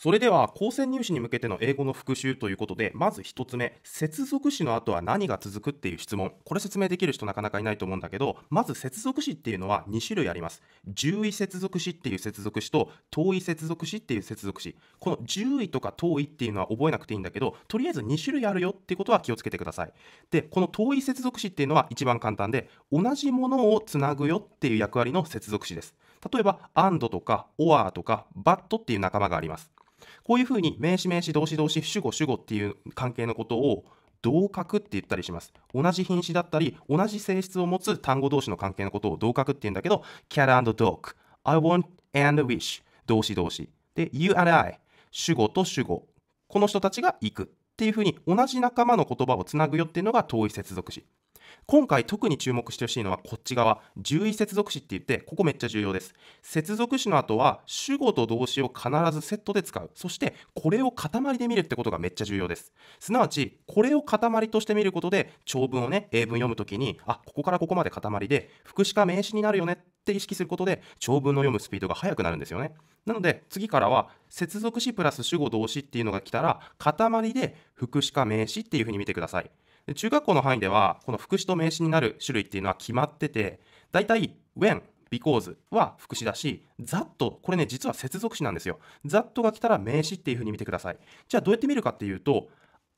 それでは、高専入試に向けての英語の復習ということで、まず1つ目、接続詞の後は何が続くっていう質問。これ説明できる人なかなかいないと思うんだけど、まず接続詞っていうのは2種類あります。獣医接続詞っていう接続詞と、遠い接続詞っていう接続詞。この10位とか遠いっていうのは覚えなくていいんだけど、とりあえず2種類あるよっていうことは気をつけてください。で、この遠い接続詞っていうのは一番簡単で、同じものをつなぐよっていう役割の接続詞です。例えば、and とか or とか but っていう仲間があります。こういうふうに名詞名詞動詞動詞主語主語っていう関係のことを同格って言ったりします。同じ品詞だったり、同じ性質を持つ単語同士の関係のことを同格って言うんだけど、キャラ a ーク dog, I want and wish, 動詞動詞。で、you and I, 主語と主語。この人たちが行くっていうふうに同じ仲間の言葉をつなぐよっていうのが遠い接続詞。今回特に注目してほしいのはこっち側、獣医接続詞って言って、ここめっちゃ重要です。接続詞の後は主語と動詞を必ずセットで使う。そして、これを塊で見るってことがめっちゃ重要です。すなわち、これを塊として見ることで、長文をね、英文読むときに、あ、ここからここまで塊で、副詞か名詞になるよねって意識することで、長文の読むスピードが速くなるんですよね。なので、次からは、接続詞プラス主語動詞っていうのが来たら、塊で副詞か名詞っていうふうに見てください。で中学校の範囲では、この副詞と名詞になる種類っていうのは決まってて、大体 when、because は副詞だし、that、これね、実は接続詞なんですよ。that が来たら名詞っていうふうに見てください。じゃあどうやって見るかっていうと、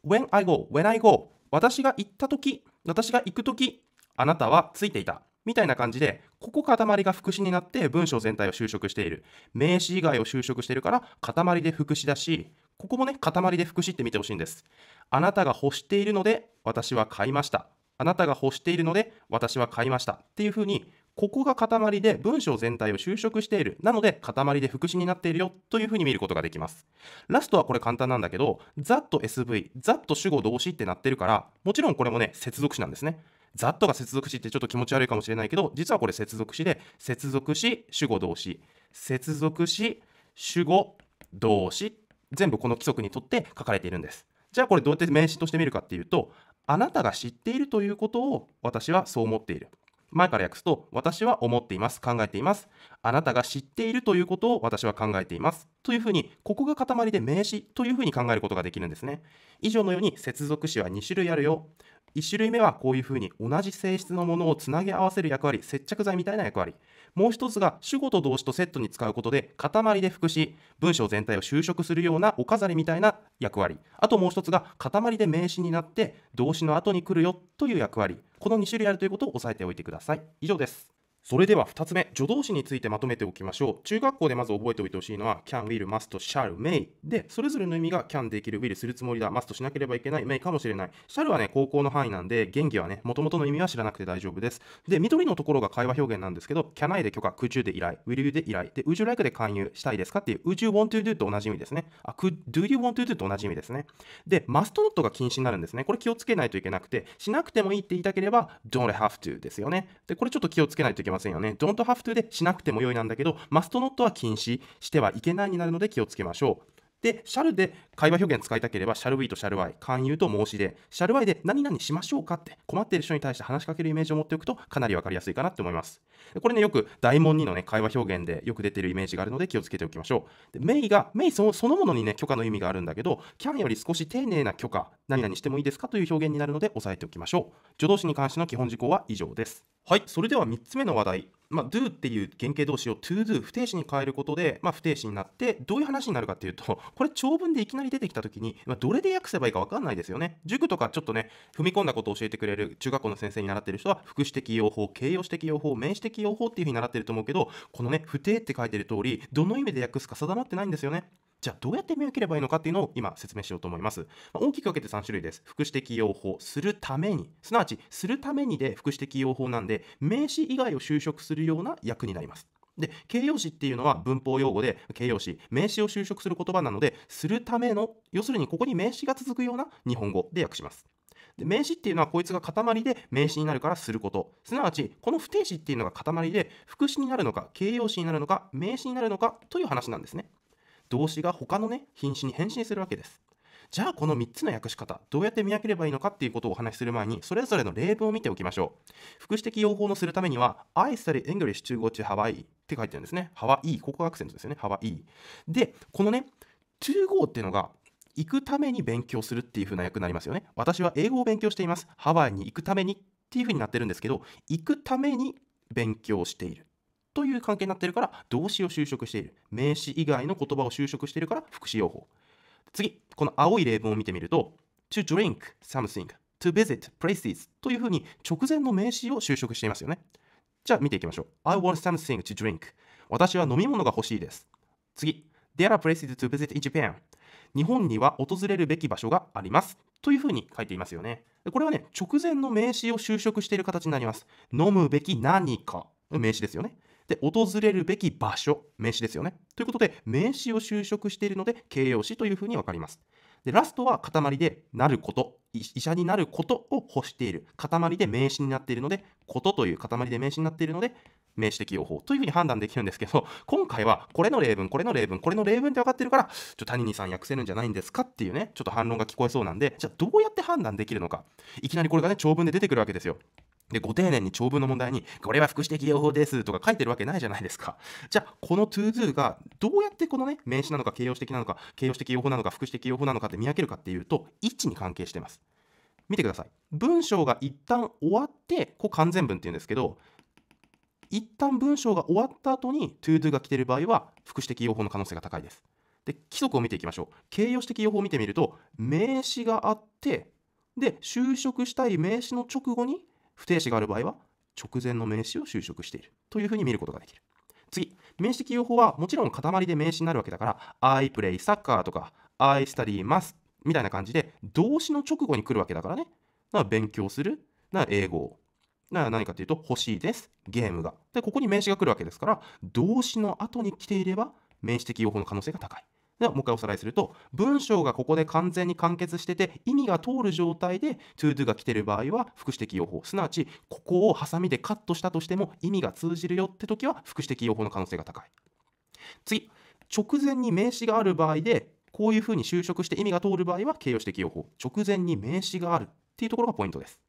when I go, when I go 私が行った時、私が行く時、あなたはついていた。みたいな感じで、ここ塊が副詞になって文章全体を修飾している。名詞以外を修飾しているから、塊で副詞だし、ここもね、塊で副詞って見てほしいんです。あなたが欲しているので、私は買いました。あなたが欲しているので、私は買いました。っていうふうに、ここが塊で文章全体を修飾している。なので、塊で副詞になっているよというふうに見ることができます。ラストはこれ簡単なんだけど、ざっと SV、ざっと主語動詞ってなってるから、もちろんこれもね、接続詞なんですね。ざっとが接続詞ってちょっと気持ち悪いかもしれないけど、実はこれ接続詞で、接続詞、主語動詞、接続詞、主語動詞、全部この規則にとって書かれているんです。じゃあこれどうやって名詞として見るかっていうと、あなたが知っているということを私はそう思っている。前から訳すと、私は思っています。考えています。あなたが知っているということを私は考えています。というふうに、ここが塊で名詞というふうに考えることができるんですね。以上のように接続詞は2種類あるよ。1種類目はこういうふうに同じ性質のものをつなぎ合わせる役割接着剤みたいな役割もう一つが主語と動詞とセットに使うことで塊で副詞文章全体を修飾するようなお飾りみたいな役割あともう一つが塊で名詞になって動詞の後に来るよという役割この2種類あるということを押さえておいてください以上ですそれでは2つ目、助動詞についてまとめておきましょう。中学校でまず覚えておいてほしいのは、can, will, must, shall, may で、それぞれの意味が can できる、will するつもりだ、must しなければいけない、may かもしれない。shall はね、高校の範囲なんで、元気はね、元々の意味は知らなくて大丈夫です。で、緑のところが会話表現なんですけど、can I で許可、空中で依頼、will you で依頼、で、would you like で勧誘したいですかっていう、would you want to do と同じ意味ですね。あ、could, do you want to do と同じ意味ですね。で、must not が禁止になるんですね。これ気をつけないといけなくて、しなくてもいいって言いたければ、don't have to ですよね。で、これちょっと気をつけないといけけませんよね。don't have to でしなくても良いなんだけど、must not は禁止してはいけないになるので気をつけましょう。で、シャルで会話表現使いたければ、シャルウィとシャルワイ、勧誘と申し出、シャルワイで何々しましょうかって困っている人に対して話しかけるイメージを持っておくとかなりわかりやすいかなって思います。これね、よく大問2のね、会話表現でよく出てるイメージがあるので気をつけておきましょう。で、メイが、メイそのものにね、許可の意味があるんだけど、キャンより少し丁寧な許可、何々してもいいですかという表現になるので押さえておきましょう。助動詞に関しての基本事項は以上です。はい、それでは3つ目の話題。まあ、do っていう原型動詞を to do 不定詞に変えることで、まあ、不定詞になってどういう話になるかっていうと これ長文でいきなり出てきた時に、まあ、どれで訳せばいいか分かんないですよね塾とかちょっとね踏み込んだことを教えてくれる中学校の先生に習ってる人は副詞的用法形容詞的用法名詞的用法っていうふうに習ってると思うけどこのね不定って書いてる通りどの意味で訳すか定まってないんですよねじゃあどうやって見分ければいいのかっていうのを今説明しようと思います、まあ、大きく分けて3種類です副詞的用法するためにすなわちするためにで副詞的用法なんで名詞以外を就職するような役になりますで形容詞っていうのは文法用語で形容詞名詞を就職する言葉なのでするための要するにここに名詞が続くような日本語で訳しますで名詞っていうのはこいつが塊で名詞になるからすることすなわちこの不定詞っていうのが塊で副詞になるのか形容詞になるのか名詞になるのかという話なんですね動詞が他のね、品詞に変身するわけです。じゃあこの3つの訳し方、どうやって見分ければいいのかっていうことをお話しする前に、それぞれの例文を見ておきましょう。副詞的用法のするためには、I study English 中国中ハワイって書いてるんですね。ハワイ、ここがアクセントですね。ハワイ。で、このね、中国っていうのが、行くために勉強するっていう風な役になりますよね。私は英語を勉強しています。ハワイに行くためにっていう風になってるんですけど、行くために勉強している。という関係になっているから動詞を修飾している名詞以外の言葉を修飾しているから副詞用法次この青い例文を見てみると to drink something to visit places というふうに直前の名詞を修飾していますよねじゃあ見ていきましょう I want something to drink 私は飲み物が欲しいです次 There are places to visit in Japan 日本には訪れるべき場所がありますというふうに書いていますよねこれはね直前の名詞を修飾している形になります飲むべき何か名詞ですよねで、訪れるべき場所、名詞ですよね。ということで、名詞を修飾しているので、形容詞というふうにわかります。で、ラストは塊で、なること、医者になることを欲している。塊で名詞になっているので、ことという塊で名詞になっているので、名詞的用法というふうに判断できるんですけど、今回はこれの例文、これの例文、これの例文って分かってるから、ちょ、っと谷にさん訳せるんじゃないんですかっていうね、ちょっと反論が聞こえそうなんで、じゃあどうやって判断できるのか。いきなりこれがね、長文で出てくるわけですよ。で、ご丁寧に長文の問題に、これは副詞的用法ですとか書いてるわけないじゃないですか。じゃあ、この to do がどうやってこのね、名詞なのか形容詞的なのか、形容詞的用法なのか、副詞的用法なのかって見分けるかっていうと、位置に関係してます。見てください。文章が一旦終わって、こう完全文っていうんですけど、一旦文章が終わった後に to do が来てる場合は、副詞的用法の可能性が高いです。で、規則を見ていきましょう。形容詞的用法を見てみると、名詞があって、で、就職したい名詞の直後に不定詞がある場合は直前の名詞を修飾しているというふうに見ることができる。次、名詞的用法はもちろん塊で名詞になるわけだから I play soccer とか I study m a t みたいな感じで動詞の直後に来るわけだからね。だから勉強する、な英語なか何かというと欲しいです、ゲームが。で、ここに名詞が来るわけですから動詞の後に来ていれば名詞的用法の可能性が高い。ではもう一回おさらいすると文章がここで完全に完結してて意味が通る状態で to do が来てる場合は副詞的用法すなわちここをハサミでカットしたとしても意味が通じるよって時は副詞的用法の可能性が高い次直前に名詞がある場合でこういうふうに就職して意味が通る場合は形容詞的用法直前に名詞があるっていうところがポイントです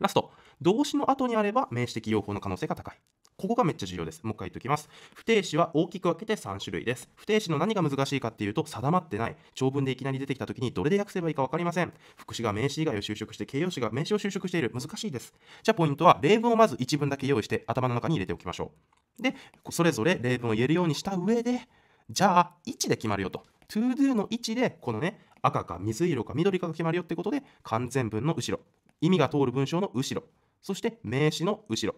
ラスト動詞の後にあれば名詞的用法の可能性が高いここがめっちゃ重要です。もう一回言っておきます。不定詞は大きく分けて3種類です。不定詞の何が難しいかっていうと、定まってない。長文でいきなり出てきた時にどれで訳せばいいか分かりません。副詞が名詞以外を就職して、形容詞が名詞を就職している。難しいです。じゃあポイントは、例文をまず1文だけ用意して、頭の中に入れておきましょう。で、それぞれ例文を言えるようにした上で、じゃあ、1で決まるよと。to do の位置で、このね、赤か水色か緑かが決まるよってことで、完全文の後ろ、意味が通る文章の後ろ、そして名詞の後ろ、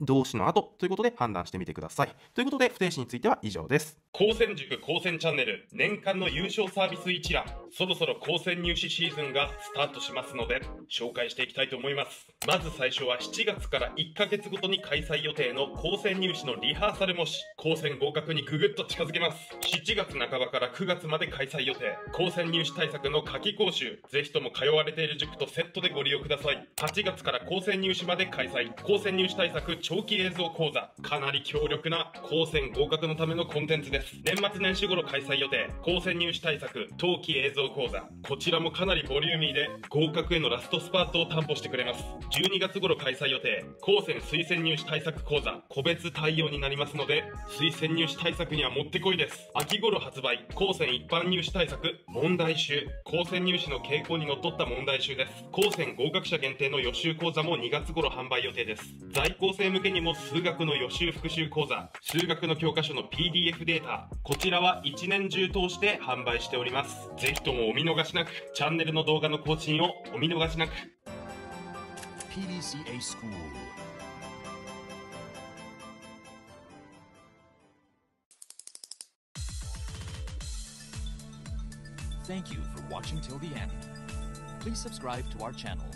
動詞の後ということで判断してみてください。ということで、不定詞については以上です。高専塾高専チャンネル年間の優勝サービス一覧、そろそろ高専入試シーズンがスタートしますので、紹介していきたいと思います。まず最初は7月から1ヶ月ごとに開催予定の高専入試のリハーサル模試、高専合格にググッと近づけます。7月半ばから9月まで開催予定、高専入試対策の夏季講習、ぜひとも通われている塾とセットでご利用ください。8月から高専入試まで開催、高専入試対策長期映像講座。かなり強力な高専合格のためのコンテンツです。年末年始頃開催予定、高専入試対策、冬季映像講座。こちらもかなりボリューミーで、合格へのラストスパートを担保してくれます。12月頃開催予定、高専推薦入試対策講座、個別対応になりますので、推薦入試対策にはもってこいです。秋頃発売、高専一般入試対策、問題集。高専入試の傾向にのっとった問題集です。高専合格者限定の予習講座も2月頃販売予定です。在校生向けにも数学の予習復習講座、数学の教科書の PDF データ、こちらは1年中通して販売しております。ぜひともお見逃しなく、チャンネルの動画の更新をお見逃しなく。PDCA School Thank you for watching till the end. Please subscribe to our channel.